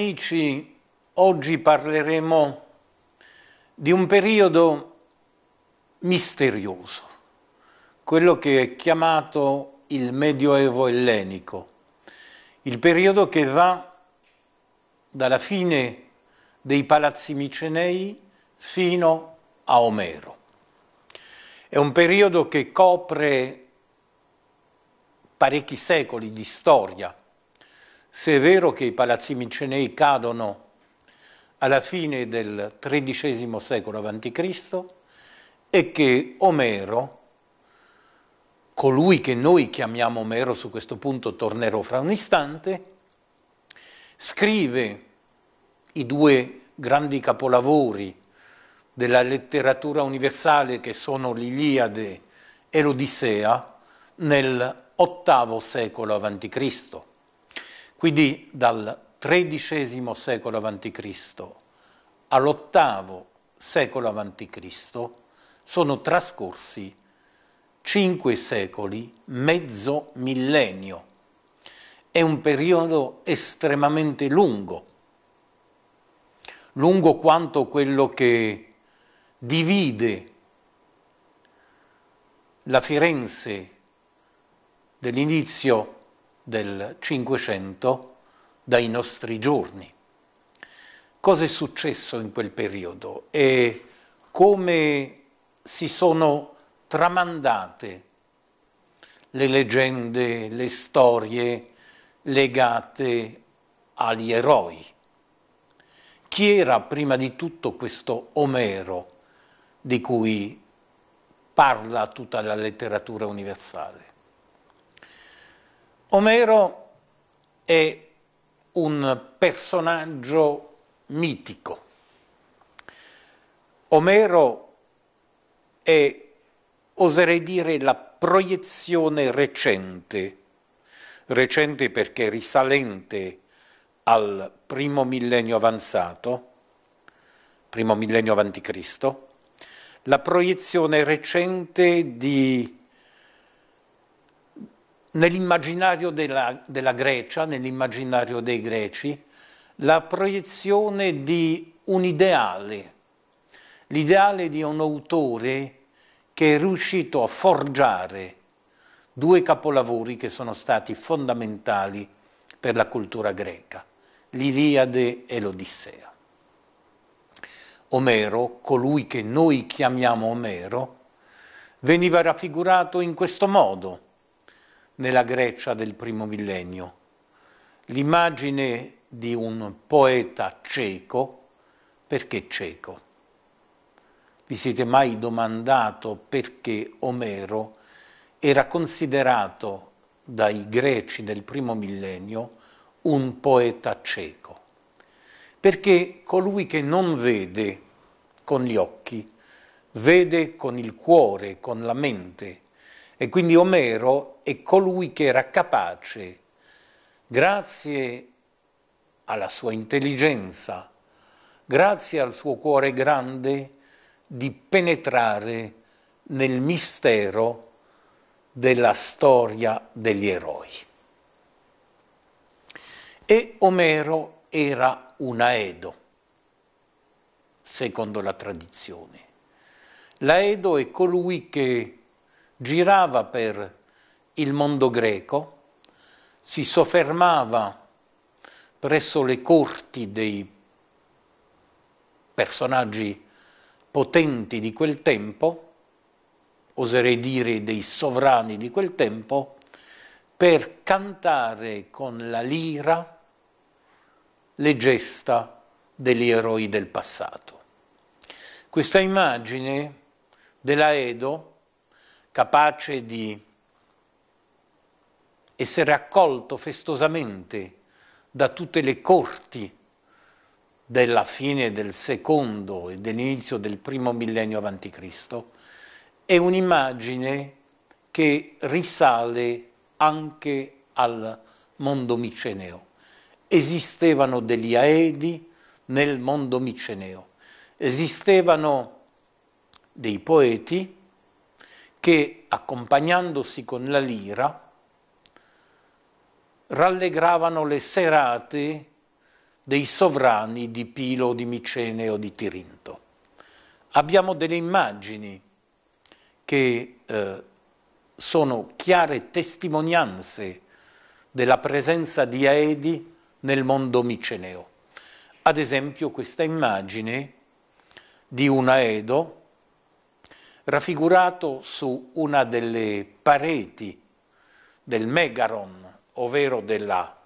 Amici, oggi parleremo di un periodo misterioso, quello che è chiamato il Medioevo ellenico, il periodo che va dalla fine dei palazzi micenei fino a Omero. È un periodo che copre parecchi secoli di storia, se è vero che i palazzi micenei cadono alla fine del XIII secolo a.C. e che Omero, colui che noi chiamiamo Omero, su questo punto tornerò fra un istante, scrive i due grandi capolavori della letteratura universale che sono l'Iliade e l'Odissea nel VIII secolo a.C. Quindi dal XIII secolo a.C. all'VIII secolo a.C. sono trascorsi cinque secoli, mezzo millennio. È un periodo estremamente lungo, lungo quanto quello che divide la Firenze dell'inizio del Cinquecento dai nostri giorni. Cosa è successo in quel periodo e come si sono tramandate le leggende, le storie legate agli eroi. Chi era prima di tutto questo Omero di cui parla tutta la letteratura universale? Omero è un personaggio mitico. Omero è, oserei dire, la proiezione recente, recente perché risalente al primo millennio avanzato, primo millennio avanti Cristo, la proiezione recente di nell'immaginario della, della Grecia, nell'immaginario dei greci, la proiezione di un ideale, l'ideale di un autore che è riuscito a forgiare due capolavori che sono stati fondamentali per la cultura greca, l'Iliade e l'Odissea. Omero, colui che noi chiamiamo Omero, veniva raffigurato in questo modo, nella Grecia del primo millennio. L'immagine di un poeta cieco, perché cieco? Vi siete mai domandato perché Omero era considerato dai greci del primo millennio un poeta cieco? Perché colui che non vede con gli occhi, vede con il cuore, con la mente. E quindi Omero è colui che era capace, grazie alla sua intelligenza, grazie al suo cuore grande, di penetrare nel mistero della storia degli eroi. E Omero era un Aedo, secondo la tradizione. L'Aedo è colui che girava per il mondo greco, si soffermava presso le corti dei personaggi potenti di quel tempo, oserei dire dei sovrani di quel tempo, per cantare con la lira le gesta degli eroi del passato. Questa immagine della Edo, capace di essere accolto festosamente da tutte le corti della fine del secondo e dell'inizio del primo millennio a.C., è un'immagine che risale anche al mondo miceneo. Esistevano degli aedi nel mondo miceneo, esistevano dei poeti che accompagnandosi con la lira rallegravano le serate dei sovrani di Pilo, di Micene o di Tirinto. Abbiamo delle immagini che eh, sono chiare testimonianze della presenza di Aedi nel mondo miceneo. Ad esempio questa immagine di un Aedo raffigurato su una delle pareti del Megaron ovvero della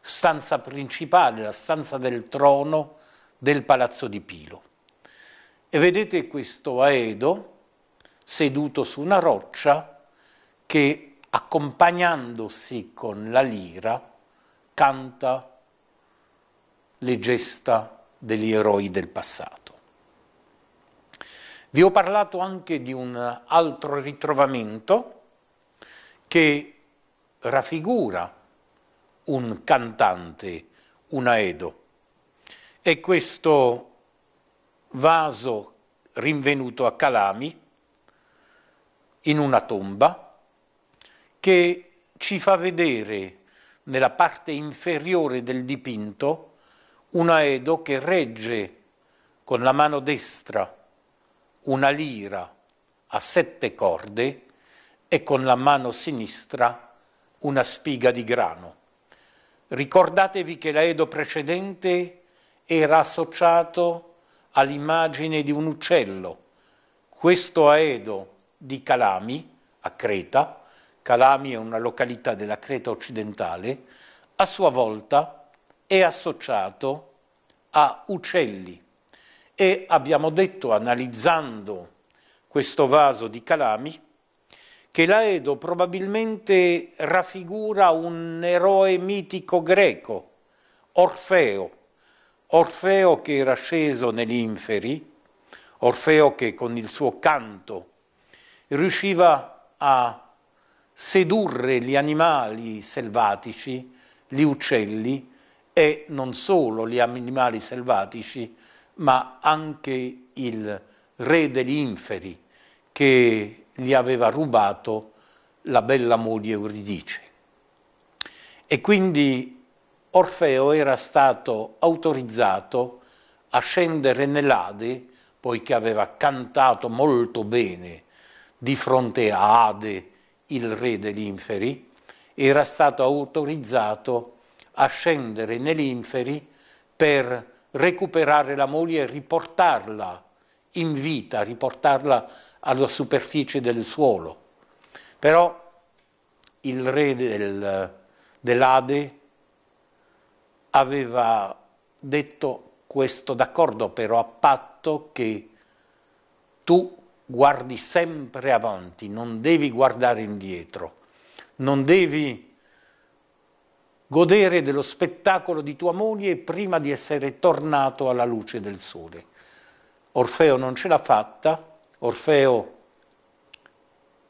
stanza principale, la stanza del trono del palazzo di Pilo. E vedete questo Aedo seduto su una roccia che accompagnandosi con la lira canta le gesta degli eroi del passato. Vi ho parlato anche di un altro ritrovamento che raffigura un cantante, un aedo. E questo vaso rinvenuto a Calami, in una tomba, che ci fa vedere nella parte inferiore del dipinto un aedo che regge con la mano destra una lira a sette corde e con la mano sinistra una spiga di grano. Ricordatevi che l'aedo precedente era associato all'immagine di un uccello. Questo aedo di Calami, a Creta, Calami è una località della Creta occidentale, a sua volta è associato a uccelli. E abbiamo detto, analizzando questo vaso di Calami, che Laedo probabilmente raffigura un eroe mitico greco, Orfeo. Orfeo che era sceso negli inferi, Orfeo che con il suo canto riusciva a sedurre gli animali selvatici, gli uccelli e non solo gli animali selvatici, ma anche il re degli inferi che gli aveva rubato la bella moglie Euridice. E quindi Orfeo era stato autorizzato a scendere nell'Ade, poiché aveva cantato molto bene di fronte a Ade, il re degli inferi, era stato autorizzato a scendere nell'inferi per recuperare la moglie e riportarla in vita, riportarla alla superficie del suolo. Però il re del, dell'Ade aveva detto questo d'accordo, però a patto che tu guardi sempre avanti, non devi guardare indietro, non devi godere dello spettacolo di tua moglie prima di essere tornato alla luce del sole. Orfeo non ce l'ha fatta, Orfeo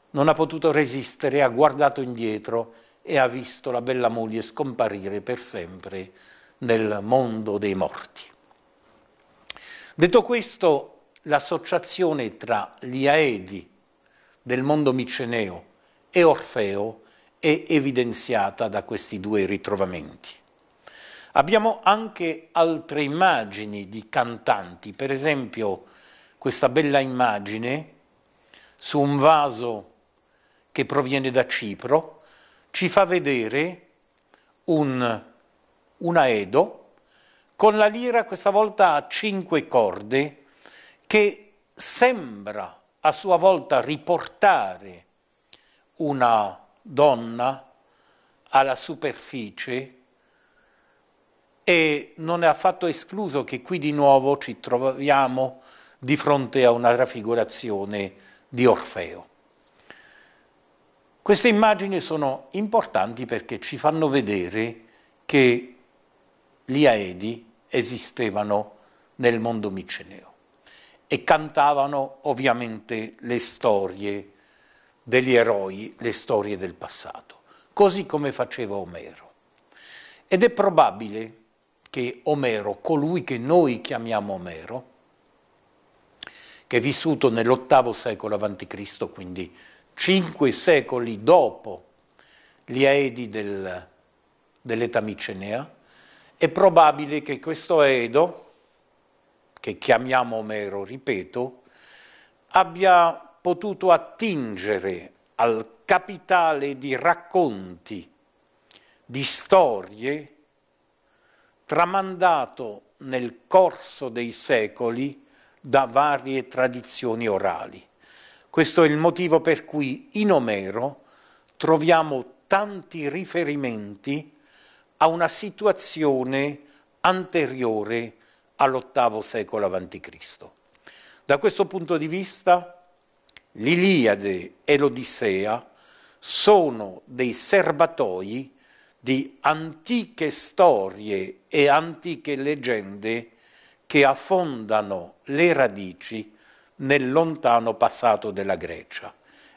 non ha potuto resistere, ha guardato indietro e ha visto la bella moglie scomparire per sempre nel mondo dei morti. Detto questo, l'associazione tra gli Aedi del mondo miceneo e Orfeo è evidenziata da questi due ritrovamenti. Abbiamo anche altre immagini di cantanti, per esempio questa bella immagine su un vaso che proviene da Cipro, ci fa vedere un, una Edo con la lira questa volta a cinque corde che sembra a sua volta riportare una donna alla superficie e non è affatto escluso che qui di nuovo ci troviamo di fronte a una raffigurazione di Orfeo. Queste immagini sono importanti perché ci fanno vedere che gli Aedi esistevano nel mondo miceneo e cantavano ovviamente le storie degli eroi, le storie del passato, così come faceva Omero. Ed è probabile che Omero, colui che noi chiamiamo Omero, che è vissuto nell'ottavo secolo a.C., quindi cinque secoli dopo gli Aedi del, dell'età micenea, è probabile che questo Edo, che chiamiamo Omero, ripeto, abbia potuto attingere al capitale di racconti, di storie tramandato nel corso dei secoli da varie tradizioni orali. Questo è il motivo per cui in Omero troviamo tanti riferimenti a una situazione anteriore all'VIII secolo a.C. Da questo punto di vista l'Iliade e l'Odissea sono dei serbatoi di antiche storie e antiche leggende che affondano le radici nel lontano passato della Grecia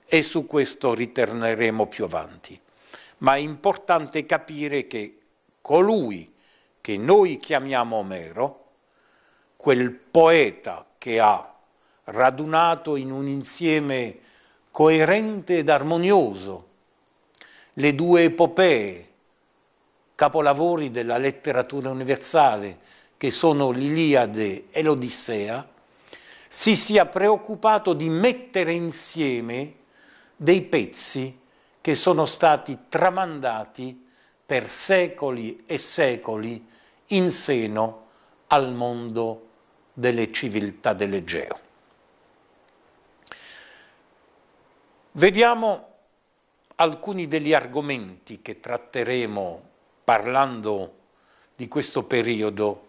e su questo ritorneremo più avanti. Ma è importante capire che colui che noi chiamiamo Omero, quel poeta che ha radunato in un insieme coerente ed armonioso le due epopee capolavori della letteratura universale, che sono l'Iliade e l'Odissea, si sia preoccupato di mettere insieme dei pezzi che sono stati tramandati per secoli e secoli in seno al mondo delle civiltà dell'Egeo. Vediamo alcuni degli argomenti che tratteremo parlando di questo periodo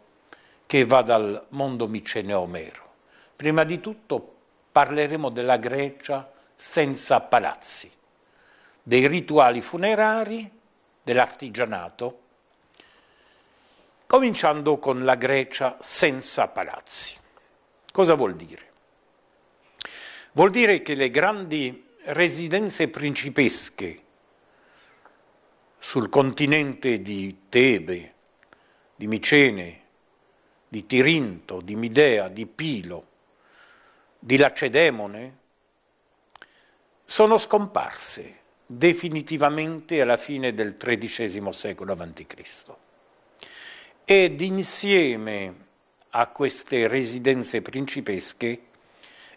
che va dal mondo miceneo omero. Prima di tutto parleremo della Grecia senza palazzi, dei rituali funerari, dell'artigianato, cominciando con la Grecia senza palazzi. Cosa vuol dire? Vuol dire che le grandi residenze principesche sul continente di Tebe, di Micene, di Tirinto, di Midea, di Pilo, di Lacedemone, sono scomparse definitivamente alla fine del XIII secolo a.C. Ed insieme a queste residenze principesche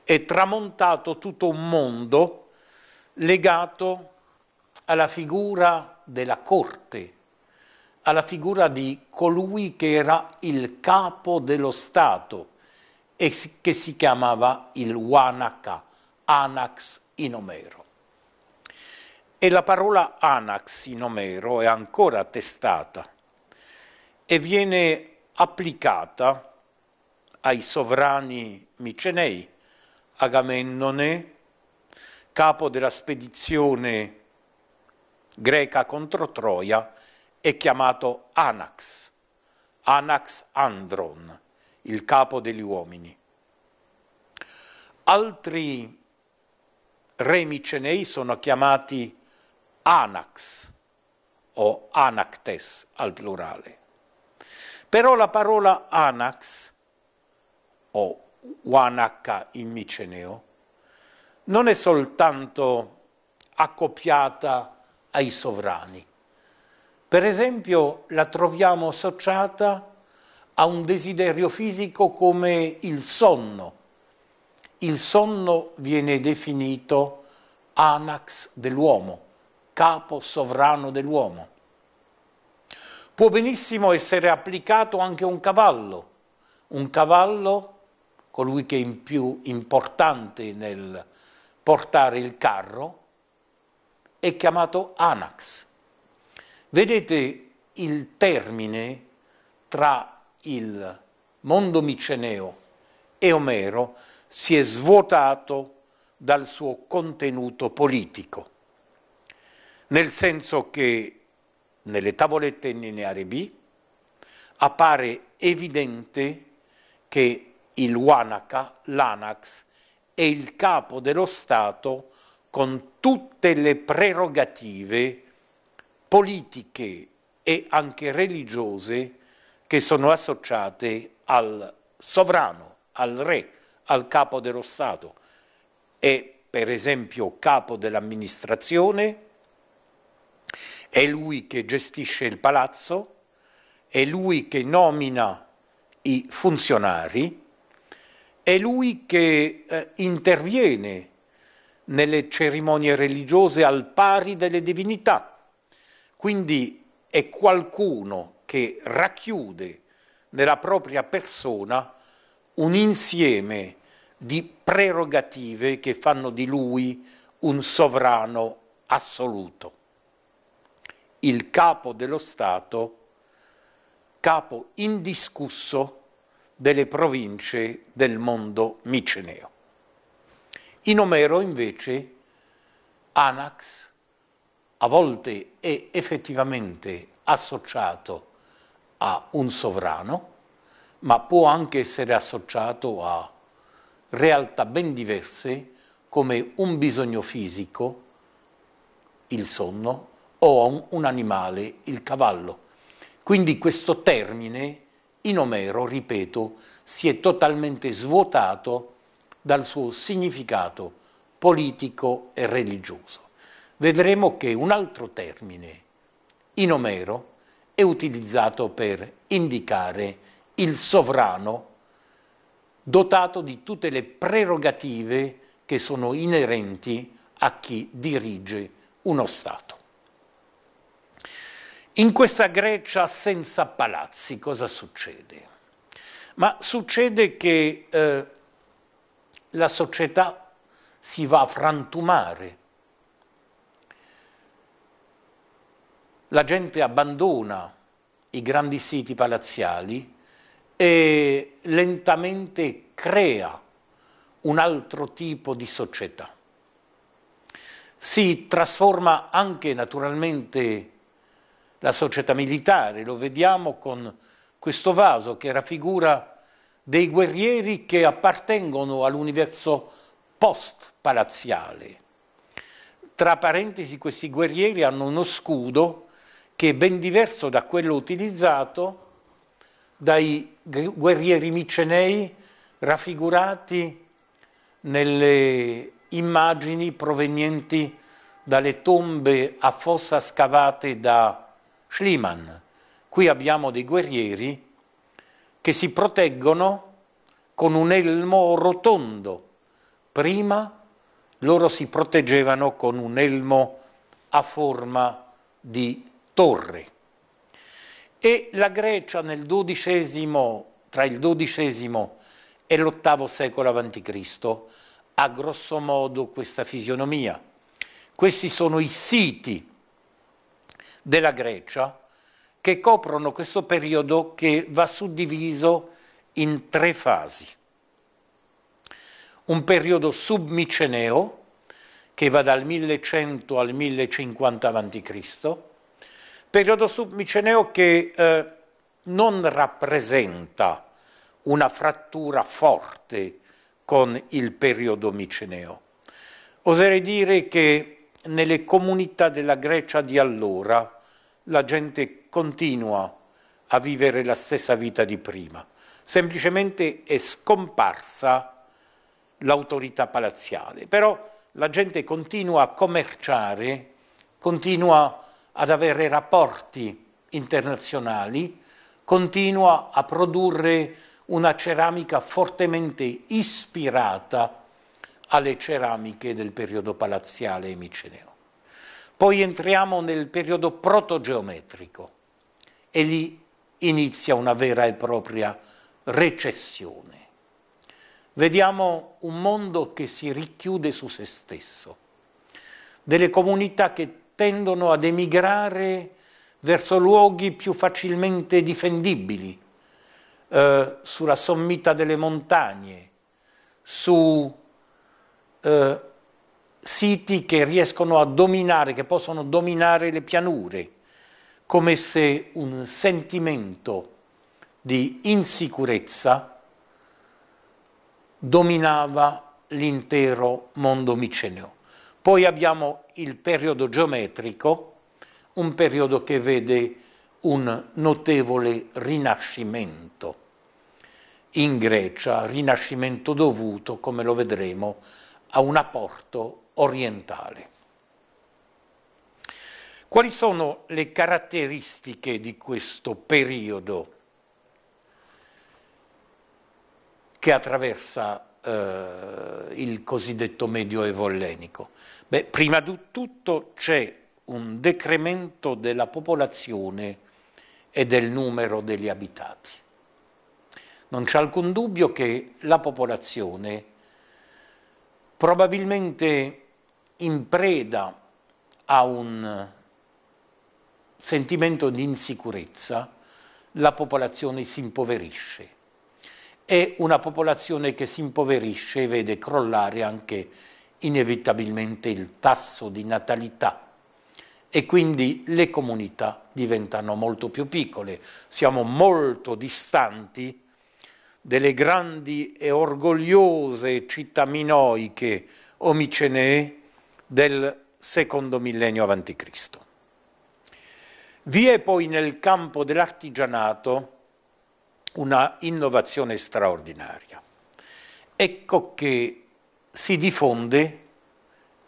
è tramontato tutto un mondo legato alla figura della corte, alla figura di colui che era il capo dello Stato e che si chiamava il Wanaka, Anax in Omero. E la parola Anax in Omero è ancora attestata e viene applicata ai sovrani micenei, Agamennone, capo della spedizione greca contro Troia, è chiamato Anax, Anax Andron, il capo degli uomini. Altri re micenei sono chiamati Anax o Anactes al plurale. Però la parola Anax o Wanaka in miceneo non è soltanto accoppiata a ai sovrani. Per esempio la troviamo associata a un desiderio fisico come il sonno. Il sonno viene definito anax dell'uomo, capo sovrano dell'uomo. Può benissimo essere applicato anche un cavallo, un cavallo, colui che è più importante nel portare il carro, è chiamato anax. Vedete il termine tra il mondo miceneo e Omero si è svuotato dal suo contenuto politico, nel senso che nelle tavolette lineare B appare evidente che il Wanaka, l'Anax, è il capo dello Stato con tutte le prerogative politiche e anche religiose che sono associate al sovrano, al re, al capo dello Stato. È per esempio capo dell'amministrazione, è lui che gestisce il palazzo, è lui che nomina i funzionari, è lui che eh, interviene nelle cerimonie religiose al pari delle divinità. Quindi è qualcuno che racchiude nella propria persona un insieme di prerogative che fanno di lui un sovrano assoluto. Il capo dello Stato, capo indiscusso delle province del mondo miceneo. In Omero invece Anax a volte è effettivamente associato a un sovrano, ma può anche essere associato a realtà ben diverse come un bisogno fisico, il sonno, o un, un animale, il cavallo. Quindi questo termine in Omero, ripeto, si è totalmente svuotato dal suo significato politico e religioso. Vedremo che un altro termine, in Omero, è utilizzato per indicare il sovrano dotato di tutte le prerogative che sono inerenti a chi dirige uno Stato. In questa Grecia senza palazzi cosa succede? Ma succede che eh, la società si va a frantumare. La gente abbandona i grandi siti palazziali e lentamente crea un altro tipo di società. Si trasforma anche naturalmente la società militare, lo vediamo con questo vaso che raffigura dei guerrieri che appartengono all'universo post palaziale Tra parentesi, questi guerrieri hanno uno scudo che è ben diverso da quello utilizzato dai guerrieri micenei raffigurati nelle immagini provenienti dalle tombe a fossa scavate da Schliemann. Qui abbiamo dei guerrieri che si proteggono con un elmo rotondo. Prima loro si proteggevano con un elmo a forma di torre. E la Grecia nel XII, tra il XII e l'VIII secolo a.C. ha grosso modo questa fisionomia. Questi sono i siti della Grecia che coprono questo periodo che va suddiviso in tre fasi. Un periodo submiceneo, che va dal 1100 al 1050 a.C., periodo submiceneo che eh, non rappresenta una frattura forte con il periodo miceneo. Oserei dire che nelle comunità della Grecia di allora la gente continua a vivere la stessa vita di prima, semplicemente è scomparsa l'autorità palazziale, però la gente continua a commerciare, continua ad avere rapporti internazionali, continua a produrre una ceramica fortemente ispirata alle ceramiche del periodo palazziale e miceneo. Poi entriamo nel periodo protogeometrico, e lì inizia una vera e propria recessione. Vediamo un mondo che si richiude su se stesso, delle comunità che tendono ad emigrare verso luoghi più facilmente difendibili, eh, sulla sommità delle montagne, su eh, siti che riescono a dominare, che possono dominare le pianure, come se un sentimento di insicurezza dominava l'intero mondo miceneo. Poi abbiamo il periodo geometrico, un periodo che vede un notevole rinascimento in Grecia, rinascimento dovuto, come lo vedremo, a un apporto orientale. Quali sono le caratteristiche di questo periodo che attraversa eh, il cosiddetto medioevo ellenico? Beh, prima di tutto c'è un decremento della popolazione e del numero degli abitati. Non c'è alcun dubbio che la popolazione probabilmente in preda a un sentimento di insicurezza, la popolazione si impoverisce. E una popolazione che si impoverisce vede crollare anche inevitabilmente il tasso di natalità e quindi le comunità diventano molto più piccole, siamo molto distanti delle grandi e orgogliose città minoiche o micenee del secondo millennio avanti Cristo. Vi è poi nel campo dell'artigianato una innovazione straordinaria. Ecco che si diffonde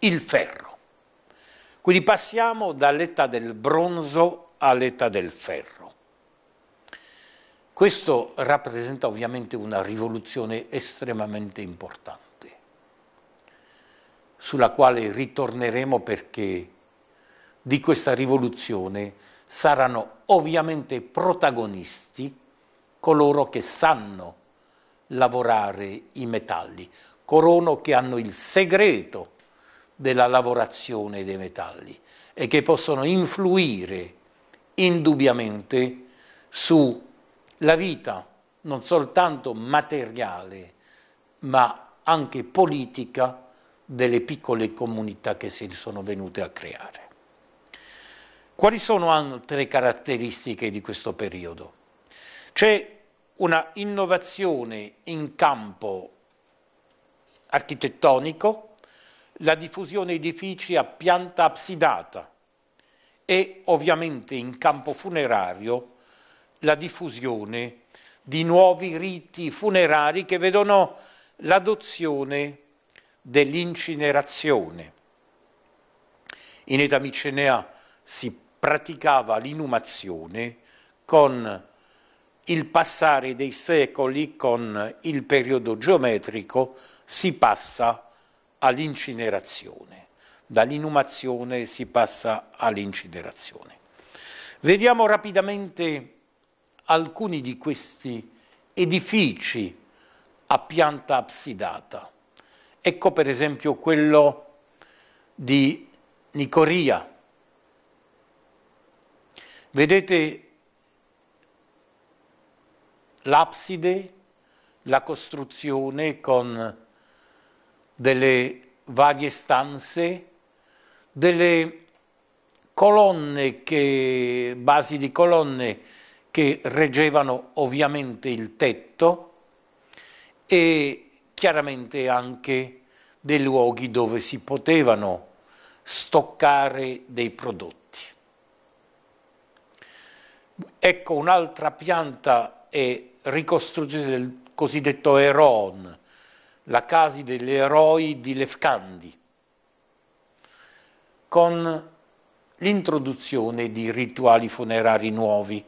il ferro. Quindi passiamo dall'età del bronzo all'età del ferro. Questo rappresenta ovviamente una rivoluzione estremamente importante, sulla quale ritorneremo perché di questa rivoluzione saranno ovviamente protagonisti coloro che sanno lavorare i metalli, coloro che hanno il segreto della lavorazione dei metalli e che possono influire indubbiamente sulla vita non soltanto materiale ma anche politica delle piccole comunità che si sono venute a creare. Quali sono altre caratteristiche di questo periodo? C'è una innovazione in campo architettonico, la diffusione edifici a pianta absidata e ovviamente in campo funerario la diffusione di nuovi riti funerari che vedono l'adozione dell'incinerazione. In età micenea si praticava l'inumazione con il passare dei secoli, con il periodo geometrico, si passa all'incinerazione. Dall'inumazione si passa all'incinerazione. Vediamo rapidamente alcuni di questi edifici a pianta absidata. Ecco per esempio quello di Nicoria, Vedete l'abside, la costruzione con delle varie stanze, delle colonne che, basi di colonne che reggevano ovviamente il tetto e chiaramente anche dei luoghi dove si potevano stoccare dei prodotti. Ecco un'altra pianta è ricostruzione del cosiddetto Eron, la casa degli eroi di Lefkandi, con l'introduzione di rituali funerari nuovi.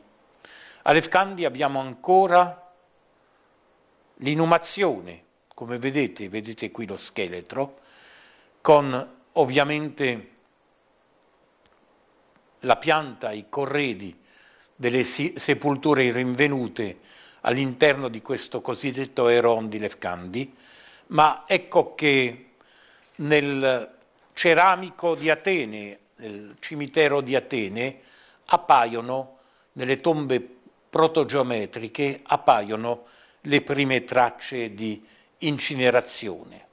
A Lefkandi abbiamo ancora l'inumazione, come vedete, vedete qui lo scheletro, con ovviamente la pianta, i corredi, delle sepolture rinvenute all'interno di questo cosiddetto Eron di Lefkandi, ma ecco che nel ceramico di Atene, nel cimitero di Atene, appaiono, nelle tombe protogeometriche, appaiono le prime tracce di incinerazione.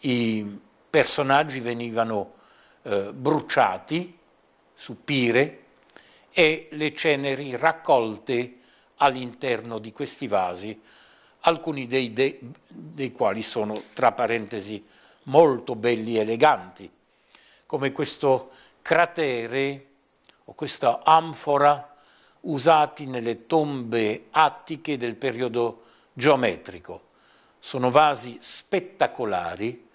I personaggi venivano eh, bruciati su pire, e le ceneri raccolte all'interno di questi vasi, alcuni dei, dei, dei quali sono, tra parentesi, molto belli e eleganti, come questo cratere o questa anfora usati nelle tombe attiche del periodo geometrico. Sono vasi spettacolari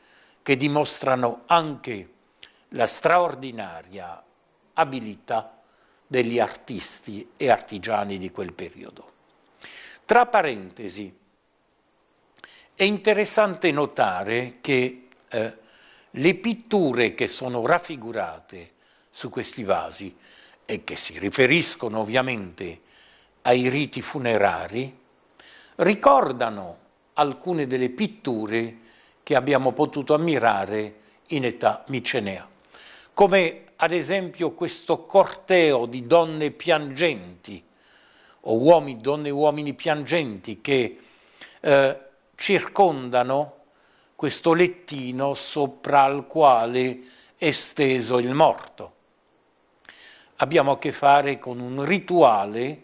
che dimostrano anche la straordinaria abilità degli artisti e artigiani di quel periodo. Tra parentesi, è interessante notare che eh, le pitture che sono raffigurate su questi vasi e che si riferiscono ovviamente ai riti funerari, ricordano alcune delle pitture che abbiamo potuto ammirare in età micenea, come ad esempio questo corteo di donne piangenti, o uomini, donne e uomini piangenti che eh, circondano questo lettino sopra al quale è steso il morto. Abbiamo a che fare con un rituale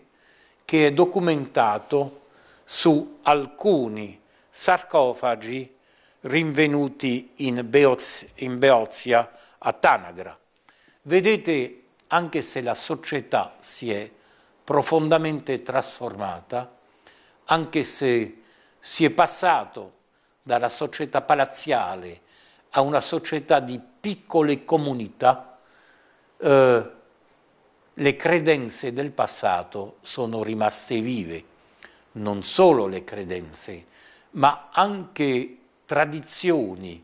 che è documentato su alcuni sarcofagi rinvenuti in, Beoz in Beozia a Tanagra. Vedete, anche se la società si è profondamente trasformata, anche se si è passato dalla società palazziale a una società di piccole comunità, eh, le credenze del passato sono rimaste vive, non solo le credenze, ma anche tradizioni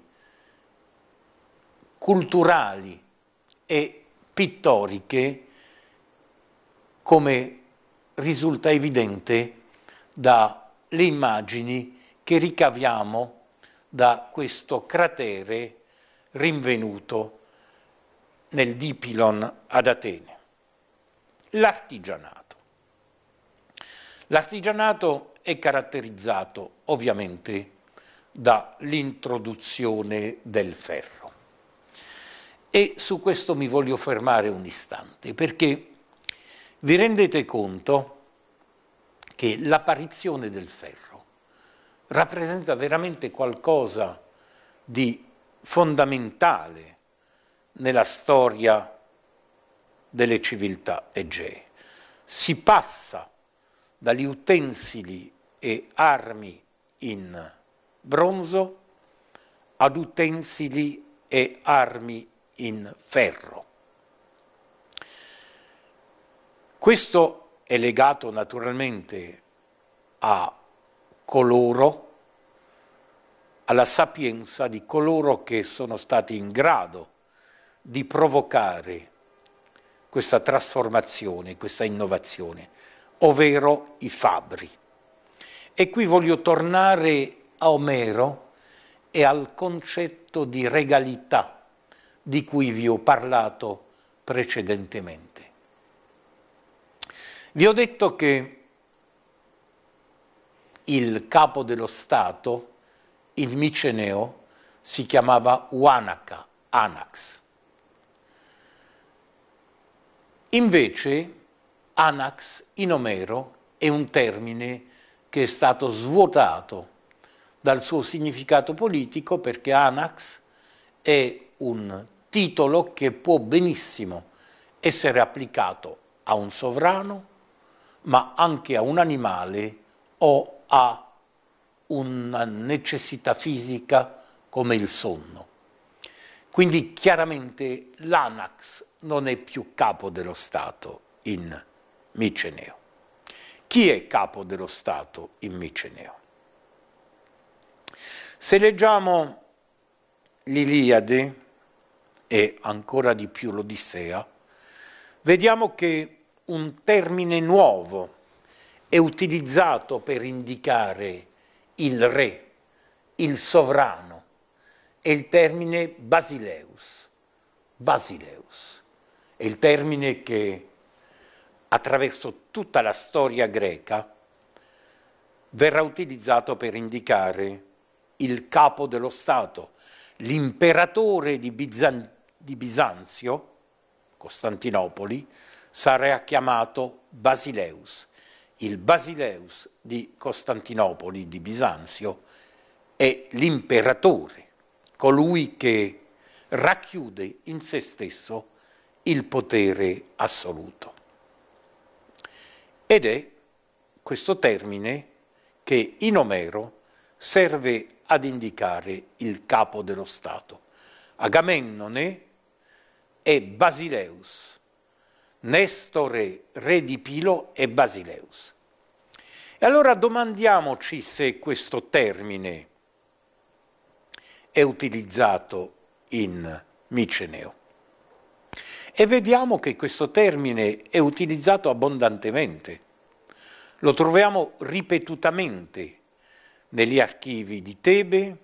culturali e pittoriche, come risulta evidente dalle immagini che ricaviamo da questo cratere rinvenuto nel Dipilon ad Atene. L'artigianato. L'artigianato è caratterizzato ovviamente dall'introduzione del ferro. E su questo mi voglio fermare un istante, perché vi rendete conto che l'apparizione del ferro rappresenta veramente qualcosa di fondamentale nella storia delle civiltà egee. Si passa dagli utensili e armi in bronzo ad utensili e armi in in ferro. Questo è legato naturalmente a coloro, alla sapienza di coloro che sono stati in grado di provocare questa trasformazione, questa innovazione, ovvero i fabbri. E qui voglio tornare a Omero e al concetto di regalità di cui vi ho parlato precedentemente. Vi ho detto che il capo dello Stato, il miceneo, si chiamava Wanaka, Anax. Invece Anax in Omero è un termine che è stato svuotato dal suo significato politico perché Anax è un titolo che può benissimo essere applicato a un sovrano, ma anche a un animale o a una necessità fisica come il sonno. Quindi chiaramente l'Anax non è più capo dello Stato in Miceneo. Chi è capo dello Stato in Miceneo? Se leggiamo l'Iliade, e ancora di più l'Odissea, vediamo che un termine nuovo è utilizzato per indicare il re, il sovrano, è il termine basileus. Basileus è il termine che attraverso tutta la storia greca verrà utilizzato per indicare il capo dello Stato, l'imperatore di Bizantino di Bisanzio, Costantinopoli, sarà chiamato Basileus. Il Basileus di Costantinopoli, di Bisanzio, è l'imperatore, colui che racchiude in se stesso il potere assoluto. Ed è questo termine che in Omero serve ad indicare il capo dello Stato. Agamennone e Basileus, Nestore, re di Pilo e Basileus. E allora domandiamoci se questo termine è utilizzato in Miceneo. E vediamo che questo termine è utilizzato abbondantemente. Lo troviamo ripetutamente negli archivi di Tebe,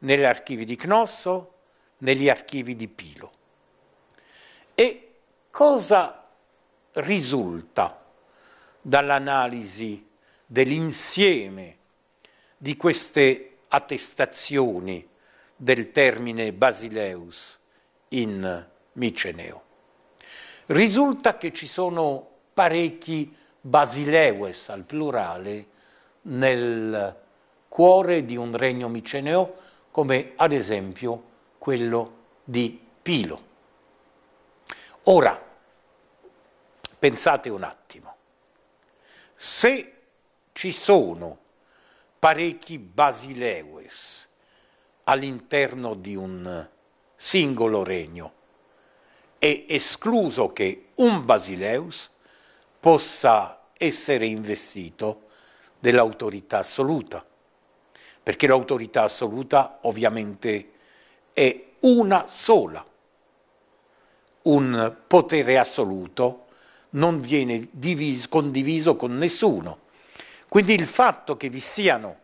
negli archivi di Cnosso, negli archivi di Pilo. E cosa risulta dall'analisi dell'insieme di queste attestazioni del termine basileus in Miceneo? Risulta che ci sono parecchi basileues al plurale nel cuore di un regno miceneo come ad esempio quello di Pilo. Ora, pensate un attimo, se ci sono parecchi basileus all'interno di un singolo regno, è escluso che un basileus possa essere investito dell'autorità assoluta, perché l'autorità assoluta ovviamente è una sola un potere assoluto, non viene diviso, condiviso con nessuno. Quindi il fatto che vi siano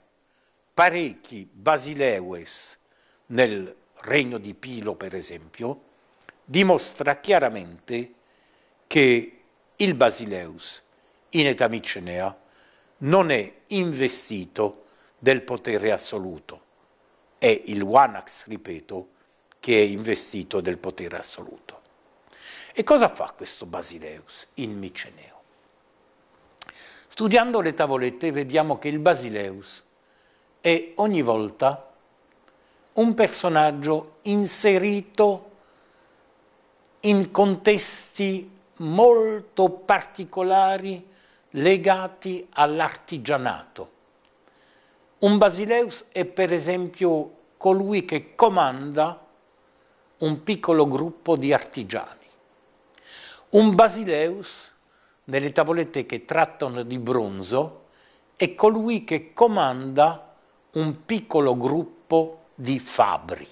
parecchi basileues nel regno di Pilo, per esempio, dimostra chiaramente che il basileus in età micenea non è investito del potere assoluto, è il Wanax, ripeto, che è investito del potere assoluto. E cosa fa questo Basileus, il Miceneo? Studiando le tavolette vediamo che il Basileus è ogni volta un personaggio inserito in contesti molto particolari legati all'artigianato. Un basileus è per esempio colui che comanda un piccolo gruppo di artigiani un basileus nelle tavolette che trattano di bronzo è colui che comanda un piccolo gruppo di fabbri.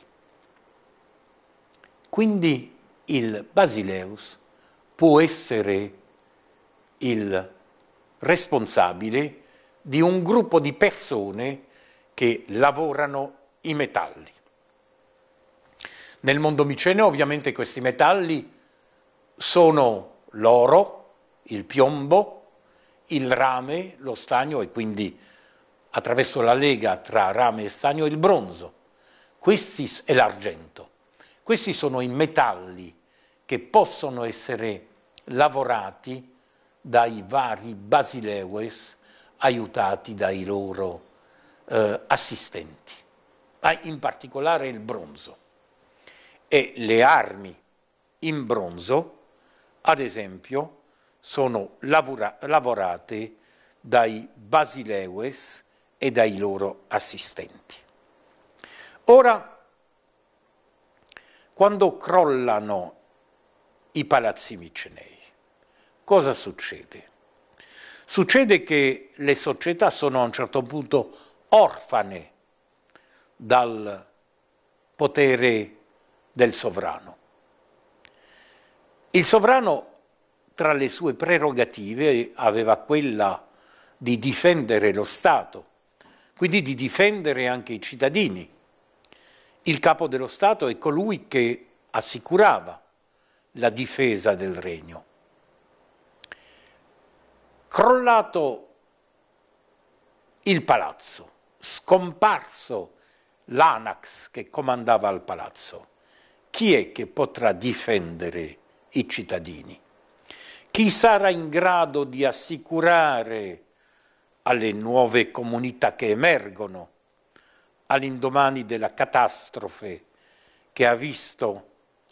Quindi il basileus può essere il responsabile di un gruppo di persone che lavorano i metalli. Nel mondo micene ovviamente questi metalli sono l'oro, il piombo, il rame, lo stagno e quindi attraverso la lega tra rame e stagno il bronzo questi, e l'argento. Questi sono i metalli che possono essere lavorati dai vari basileues aiutati dai loro eh, assistenti, ah, in particolare il bronzo. E le armi in bronzo ad esempio, sono lavora, lavorate dai basileues e dai loro assistenti. Ora, quando crollano i palazzi micenei, cosa succede? Succede che le società sono a un certo punto orfane dal potere del sovrano il sovrano tra le sue prerogative aveva quella di difendere lo Stato, quindi di difendere anche i cittadini. Il capo dello Stato è colui che assicurava la difesa del regno. Crollato il palazzo, scomparso l'Anax che comandava il palazzo, chi è che potrà difendere il i cittadini. Chi sarà in grado di assicurare alle nuove comunità che emergono all'indomani della catastrofe che ha visto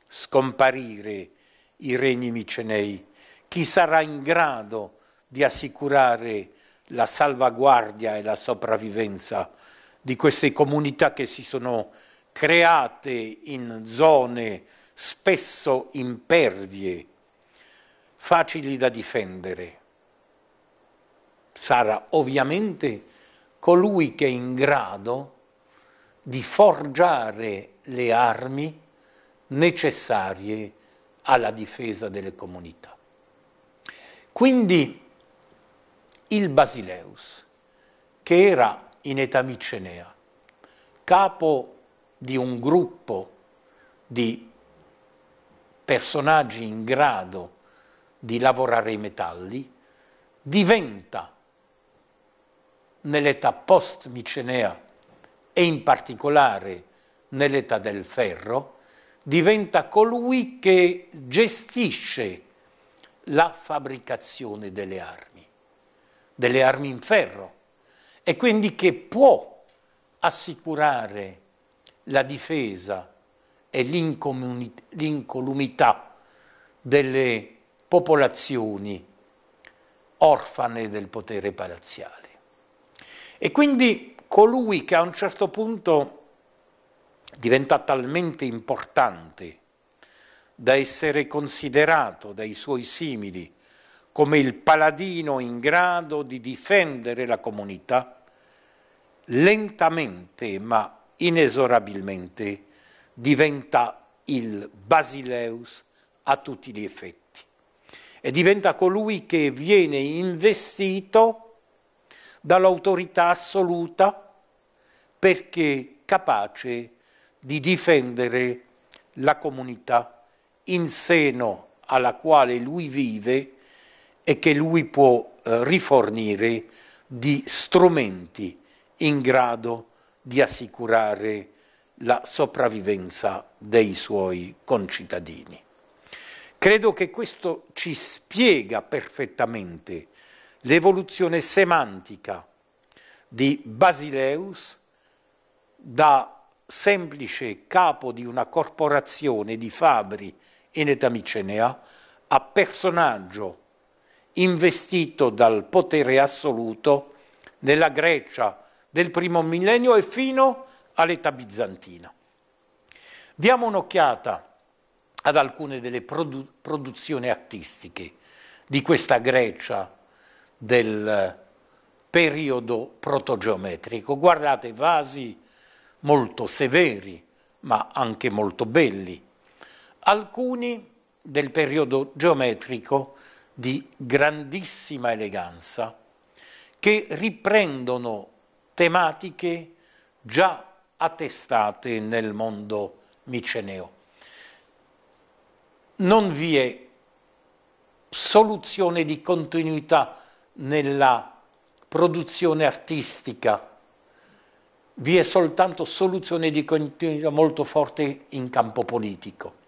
scomparire i regni micenei? Chi sarà in grado di assicurare la salvaguardia e la sopravvivenza di queste comunità che si sono create in zone spesso impervie, facili da difendere. Sarà ovviamente colui che è in grado di forgiare le armi necessarie alla difesa delle comunità. Quindi il Basileus, che era in età micenea, capo di un gruppo di personaggi in grado di lavorare i metalli, diventa nell'età post-micenea e in particolare nell'età del ferro, diventa colui che gestisce la fabbricazione delle armi, delle armi in ferro, e quindi che può assicurare la difesa e l'incolumità delle popolazioni orfane del potere palazziale. E quindi colui che a un certo punto diventa talmente importante da essere considerato dai suoi simili come il paladino in grado di difendere la comunità, lentamente ma inesorabilmente diventa il Basileus a tutti gli effetti e diventa colui che viene investito dall'autorità assoluta perché capace di difendere la comunità in seno alla quale lui vive e che lui può eh, rifornire di strumenti in grado di assicurare la sopravvivenza dei suoi concittadini. Credo che questo ci spiega perfettamente l'evoluzione semantica di Basileus da semplice capo di una corporazione di fabbri in età micenea a personaggio investito dal potere assoluto nella Grecia del primo millennio e fino a all'età bizantina. Diamo un'occhiata ad alcune delle produ produzioni artistiche di questa Grecia del periodo protogeometrico. Guardate vasi molto severi, ma anche molto belli, alcuni del periodo geometrico di grandissima eleganza, che riprendono tematiche già attestate nel mondo miceneo. Non vi è soluzione di continuità nella produzione artistica, vi è soltanto soluzione di continuità molto forte in campo politico.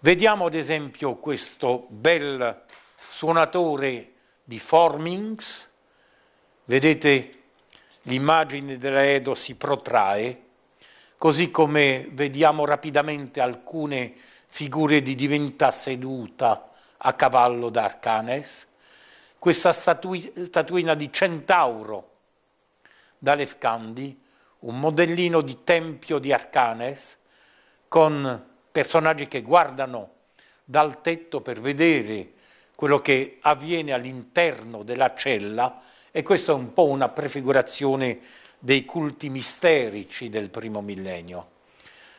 Vediamo ad esempio questo bel suonatore di Formings, vedete l'immagine dell'Edo si protrae, così come vediamo rapidamente alcune figure di diventa seduta a cavallo da Arcanes, questa statui statuina di centauro d'Alefcandi, un modellino di tempio di Arcanes, con personaggi che guardano dal tetto per vedere quello che avviene all'interno della cella e questa è un po' una prefigurazione dei culti misterici del primo millennio.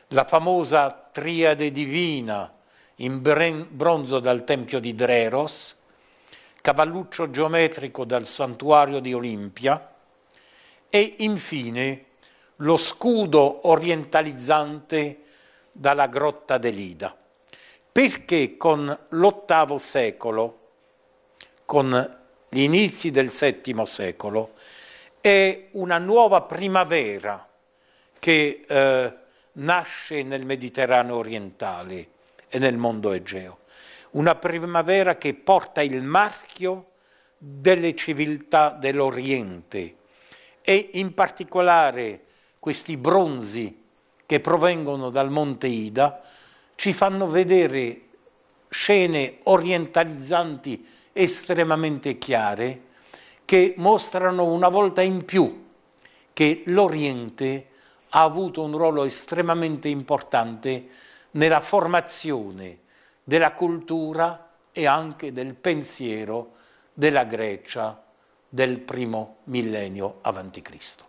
La famosa triade divina in bronzo dal tempio di Dreros, cavalluccio geometrico dal santuario di Olimpia e infine lo scudo orientalizzante dalla grotta dell'Ida. Perché con l'ottavo secolo, con gli inizi del VII secolo, è una nuova primavera che eh, nasce nel Mediterraneo orientale e nel mondo egeo. Una primavera che porta il marchio delle civiltà dell'Oriente e in particolare questi bronzi che provengono dal Monte Ida ci fanno vedere scene orientalizzanti estremamente chiare che mostrano una volta in più che l'Oriente ha avuto un ruolo estremamente importante nella formazione della cultura e anche del pensiero della Grecia del primo millennio avanti Cristo.